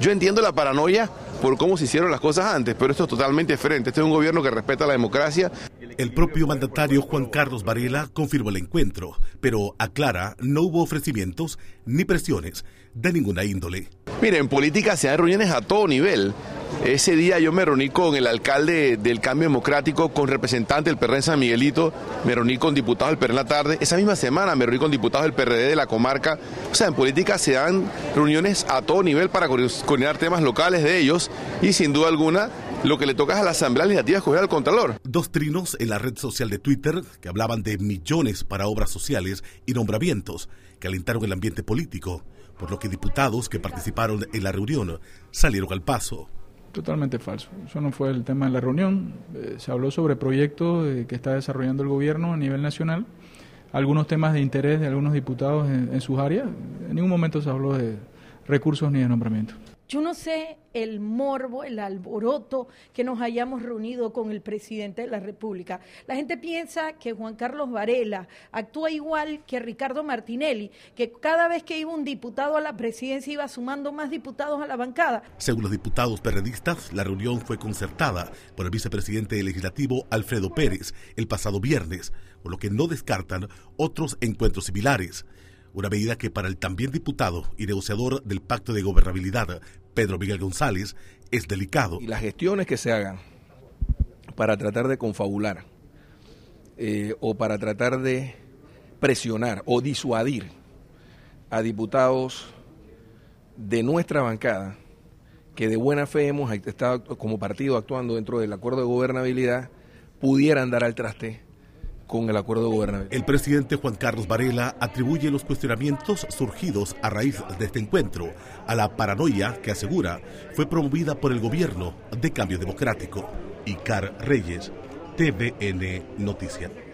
Yo entiendo la paranoia por cómo se hicieron las cosas antes, pero esto es totalmente diferente. Este es un gobierno que respeta la democracia. El propio mandatario Juan Carlos Varela confirmó el encuentro, pero aclara, no hubo ofrecimientos ni presiones de ninguna índole. Miren, en política se dan reuniones a todo nivel. Ese día yo me reuní con el alcalde del Cambio Democrático, con representante del PRD en San Miguelito, me reuní con diputados del PRD en la tarde, esa misma semana me reuní con diputados del PRD de la comarca. O sea, en política se dan reuniones a todo nivel para coordinar temas locales de ellos y sin duda alguna lo que le toca a la Asamblea Legislativa escoger al Contralor. Dos trinos en la red social de Twitter que hablaban de millones para obras sociales y nombramientos que alentaron el ambiente político, por lo que diputados que participaron en la reunión salieron al paso. Totalmente falso. Eso no fue el tema de la reunión. Eh, se habló sobre proyectos eh, que está desarrollando el gobierno a nivel nacional, algunos temas de interés de algunos diputados en, en sus áreas. En ningún momento se habló de recursos ni de nombramiento. Yo no sé el morbo, el alboroto que nos hayamos reunido con el presidente de la República. La gente piensa que Juan Carlos Varela actúa igual que Ricardo Martinelli, que cada vez que iba un diputado a la presidencia iba sumando más diputados a la bancada. Según los diputados perredistas, la reunión fue concertada por el vicepresidente legislativo Alfredo Pérez el pasado viernes, por lo que no descartan otros encuentros similares una medida que para el también diputado y negociador del pacto de gobernabilidad, Pedro Miguel González, es delicado. Y las gestiones que se hagan para tratar de confabular eh, o para tratar de presionar o disuadir a diputados de nuestra bancada que de buena fe hemos estado como partido actuando dentro del acuerdo de gobernabilidad pudieran dar al traste con el acuerdo El presidente Juan Carlos Varela atribuye los cuestionamientos surgidos a raíz de este encuentro a la paranoia que asegura fue promovida por el gobierno de Cambio Democrático. Icar Reyes, TVN Noticias.